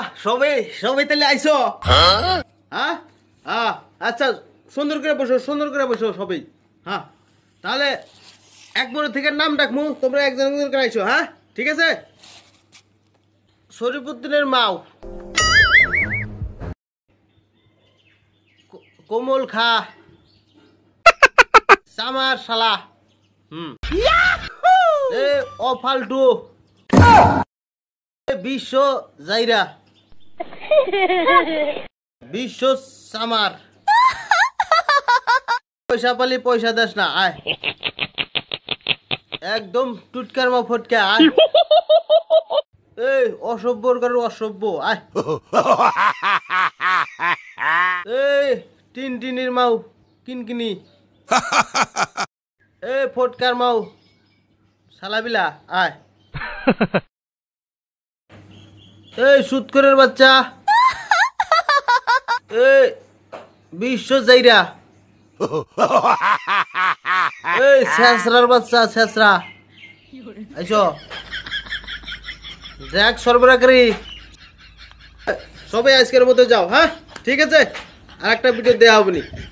আহ সবে সবে তাহলে আইসো হ্যাঁ হ্যাঁ আচ্ছা সুন্দর করে বসো সুন্দর করে বসো সবেই হ্যাঁ তাহলে একবার থেকে নাম ডাকমু তোমরা একজন একজন করে আইসো হ্যাঁ ঠিক আছে শরীফুদ্দিনের মাও কোমল খা সামার শালা হুম এ অফালটু বিশ্ব জাইরা বিশ্ব সামার পয়সা পালি পয়সা দেশ না আয় একদম টুটকার মা ফটকে আয় এই অসভ্যর কারো অসভ্য আয় এই টিন টিনির মাউ কিনকিনি এ ফটকার মাও সালাবিলা আয় এই সুৎকরের বাচ্চা বিশ্ব যাইরা এই শেষরার বাচ্চা শেষরা আইসো দেখ সরবরাহকারী সবাই আজকের মতো যাও হ্যাঁ ঠিক আছে আর একটা ভিডিও দেওয়া হবনি